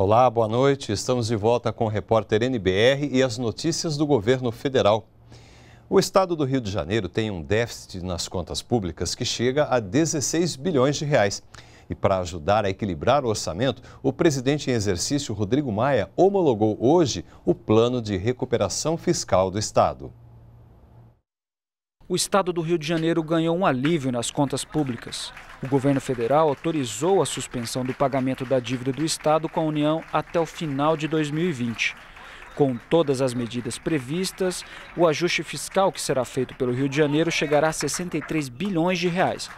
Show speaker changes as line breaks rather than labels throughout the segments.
Olá, boa noite. Estamos de volta com o repórter NBR e as notícias do governo federal. O estado do Rio de Janeiro tem um déficit nas contas públicas que chega a 16 bilhões de reais. E para ajudar a equilibrar o orçamento, o presidente em exercício Rodrigo Maia homologou hoje o plano de recuperação fiscal do estado
o estado do Rio de Janeiro ganhou um alívio nas contas públicas. O governo federal autorizou a suspensão do pagamento da dívida do estado com a União até o final de 2020. Com todas as medidas previstas, o ajuste fiscal que será feito pelo Rio de Janeiro chegará a 63 bilhões de reais.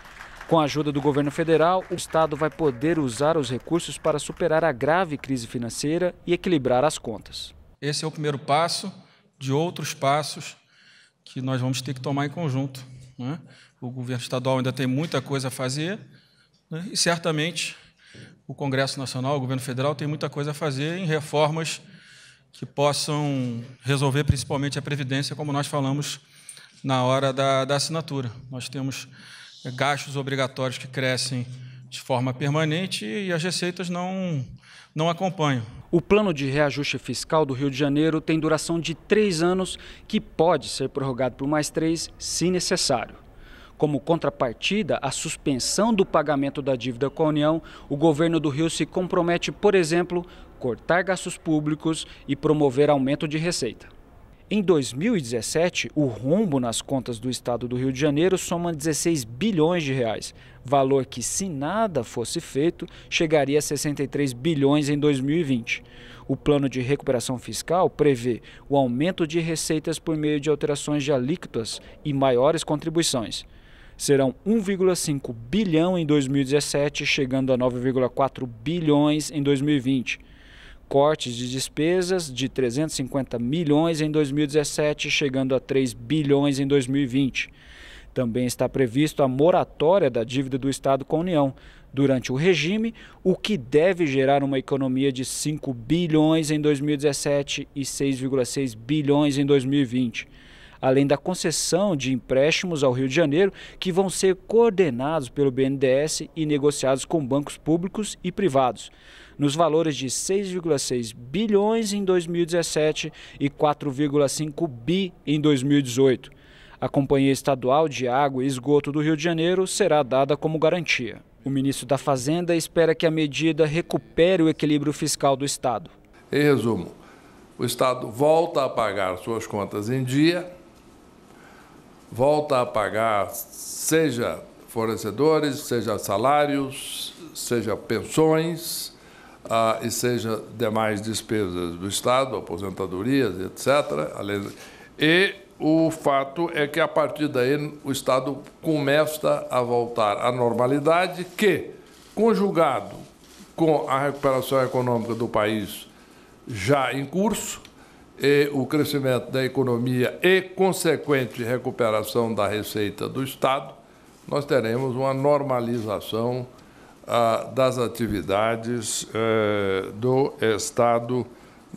Com a ajuda do governo federal, o Estado vai poder usar os recursos para superar a grave crise financeira e equilibrar as contas. Esse é o primeiro passo de outros passos que nós vamos ter que tomar em conjunto. Né? O governo estadual ainda tem muita coisa a fazer né? e certamente o Congresso Nacional, o governo federal, tem muita coisa a fazer em reformas que possam resolver principalmente a Previdência, como nós falamos na hora da, da assinatura. Nós temos é, gastos obrigatórios que crescem de forma permanente e as receitas não, não acompanham. O plano de reajuste fiscal do Rio de Janeiro tem duração de três anos, que pode ser prorrogado por mais três, se necessário. Como contrapartida à suspensão do pagamento da dívida com a União, o governo do Rio se compromete, por exemplo, cortar gastos públicos e promover aumento de receita. Em 2017, o rombo nas contas do estado do Rio de Janeiro soma 16 bilhões de reais, valor que, se nada fosse feito, chegaria a 63 bilhões em 2020. O plano de recuperação fiscal prevê o aumento de receitas por meio de alterações de alíquotas e maiores contribuições. Serão 1,5 bilhão em 2017, chegando a 9,4 bilhões em 2020 cortes de despesas de 350 milhões em 2017, chegando a 3 bilhões em 2020. Também está previsto a moratória da dívida do Estado com a União durante o regime, o que deve gerar uma economia de 5 bilhões em 2017 e 6,6 bilhões em 2020 além da concessão de empréstimos ao Rio de Janeiro, que vão ser coordenados pelo BNDES e negociados com bancos públicos e privados, nos valores de 6,6 bilhões em 2017 e 4,5 bi em 2018. A Companhia Estadual de Água e Esgoto do Rio de Janeiro será dada como garantia. O ministro da Fazenda espera que a medida recupere o equilíbrio fiscal do Estado. Em
resumo, o Estado volta a pagar suas contas em dia, volta a pagar, seja fornecedores, seja salários, seja pensões ah, e seja demais despesas do Estado, aposentadorias, etc. E o fato é que a partir daí o Estado começa a voltar à normalidade, que, conjugado com a recuperação econômica do país já em curso, e o crescimento da economia e consequente recuperação da receita do Estado, nós teremos uma normalização ah, das atividades eh, do Estado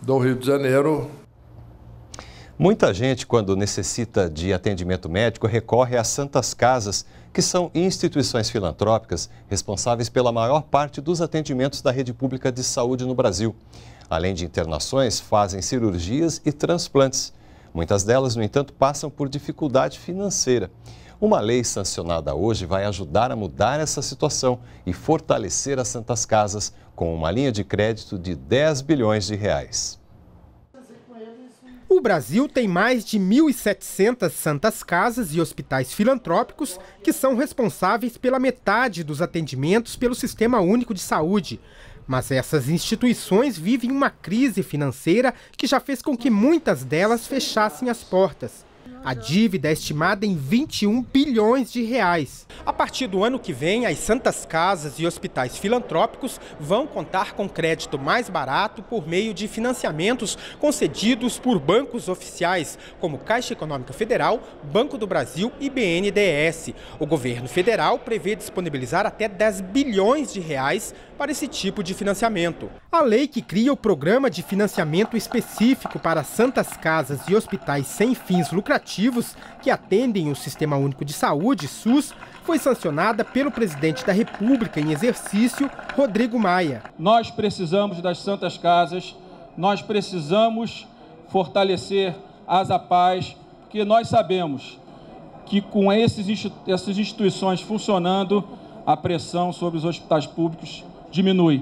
do Rio de
Janeiro. Muita gente, quando necessita de atendimento médico, recorre às Santas Casas, que são instituições filantrópicas responsáveis pela maior parte dos atendimentos da rede pública de saúde no Brasil. Além de internações, fazem cirurgias e transplantes. Muitas delas, no entanto, passam por dificuldade financeira. Uma lei sancionada hoje vai ajudar a mudar essa situação e fortalecer as Santas Casas com uma linha de crédito de 10 bilhões de reais.
O Brasil tem mais de 1.700 santas casas e hospitais filantrópicos que são responsáveis pela metade dos atendimentos pelo Sistema Único de Saúde. Mas essas instituições vivem uma crise financeira que já fez com que muitas delas fechassem as portas. A dívida é estimada em 21 bilhões de reais. A partir do ano que vem, as santas casas e hospitais filantrópicos vão contar com crédito mais barato por meio de financiamentos concedidos por bancos oficiais, como Caixa Econômica Federal, Banco do Brasil e BNDES. O governo federal prevê disponibilizar até 10 bilhões de reais para esse tipo de financiamento. A lei que cria o programa de financiamento específico para santas casas e hospitais sem fins lucrativos que atendem o Sistema Único de Saúde, SUS, foi sancionada pelo presidente da República em exercício, Rodrigo Maia.
Nós precisamos das santas casas, nós precisamos fortalecer as APAs, porque nós sabemos que com esses, essas instituições funcionando, a pressão sobre os hospitais públicos diminui.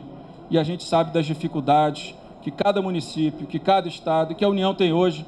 E a gente sabe das dificuldades que cada município, que cada
estado, que a União tem hoje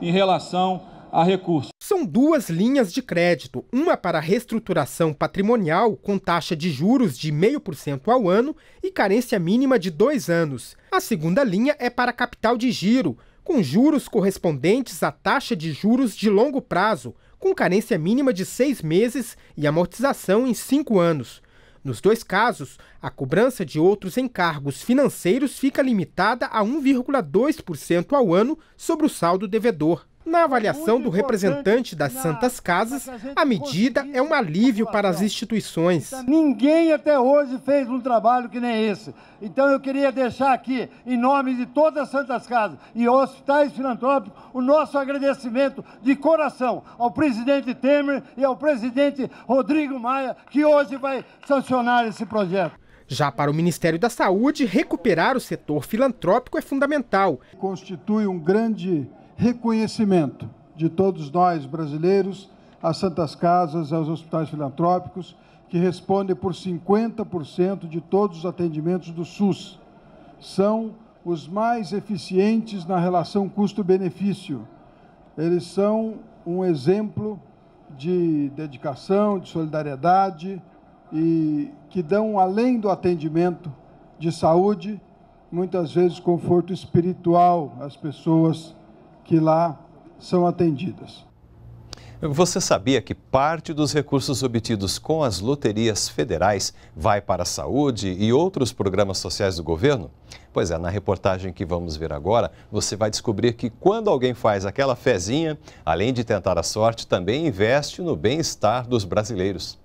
em relação a recursos. São duas linhas de crédito, uma para reestruturação patrimonial com taxa de juros de 0,5% ao ano e carência mínima de dois anos. A segunda linha é para capital de giro, com juros correspondentes à taxa de juros de longo prazo, com carência mínima de seis meses e amortização em cinco anos. Nos dois casos, a cobrança de outros encargos financeiros fica limitada a 1,2% ao ano sobre o saldo devedor. Na avaliação do representante das Santas Casas, a medida é um alívio para as instituições. Então,
ninguém até hoje fez um trabalho que nem esse. Então eu queria deixar aqui, em nome de todas as Santas Casas e hospitais filantrópicos, o nosso agradecimento de coração ao presidente Temer e ao presidente Rodrigo Maia, que hoje vai sancionar esse projeto.
Já para o Ministério da Saúde, recuperar o setor filantrópico é fundamental. Constitui
um grande reconhecimento de todos nós brasileiros às Santas Casas, aos hospitais filantrópicos, que respondem por 50% de todos os atendimentos do SUS. São os mais eficientes na relação custo-benefício. Eles são um exemplo de dedicação, de solidariedade e que dão além do atendimento de saúde, muitas vezes conforto espiritual às pessoas que lá são atendidas.
Você sabia que parte dos recursos obtidos com as loterias federais vai para a saúde e outros programas sociais do governo? Pois é, na reportagem que vamos ver agora, você vai descobrir que quando alguém faz aquela fezinha, além de tentar a sorte, também investe no bem-estar dos brasileiros.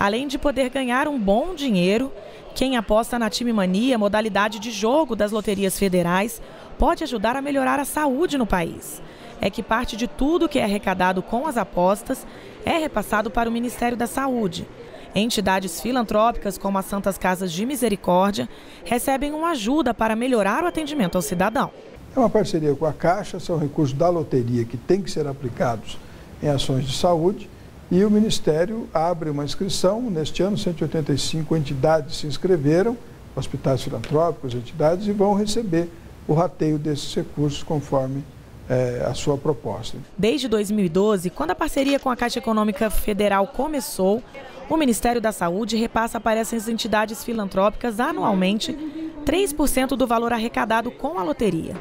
Além de poder ganhar um bom dinheiro, quem aposta na Time Mania, modalidade de jogo das loterias federais, pode ajudar a melhorar a saúde no país. É que parte de tudo que é arrecadado com as apostas é repassado para o Ministério da Saúde. Entidades filantrópicas como as Santas Casas de Misericórdia recebem uma ajuda para melhorar o atendimento ao cidadão.
É uma parceria com a Caixa, são recursos da loteria que têm que ser aplicados em ações de saúde e o Ministério abre uma inscrição. Neste ano, 185 entidades se inscreveram, hospitais filantrópicos, entidades, e vão receber o rateio desses recursos conforme é, a sua proposta.
Desde 2012, quando a parceria com a Caixa Econômica Federal começou, o Ministério da Saúde repassa para essas entidades filantrópicas anualmente 3% do valor arrecadado com a loteria.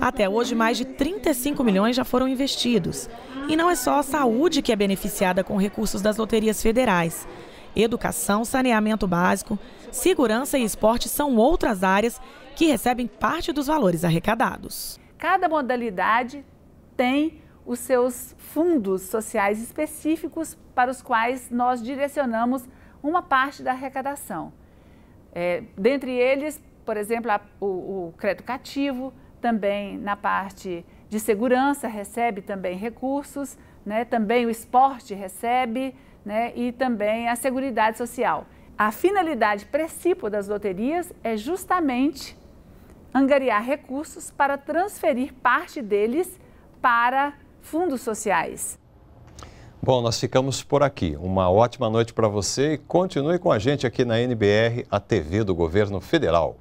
Até hoje, mais de 35 milhões já foram investidos. E não é só a saúde que é beneficiada com recursos das loterias federais. Educação, saneamento básico, segurança e esporte são outras áreas que recebem parte dos valores arrecadados.
Cada modalidade tem os seus fundos sociais específicos para os quais nós direcionamos uma parte da arrecadação. É, dentre eles, por exemplo, a, o, o crédito cativo, também na parte de segurança recebe também recursos, né? também o esporte recebe né? e também a Seguridade Social. A finalidade principal das loterias é justamente angariar recursos para transferir parte deles para fundos sociais.
Bom, nós ficamos por aqui. Uma ótima noite para você e continue com a gente aqui na NBR, a TV do Governo Federal.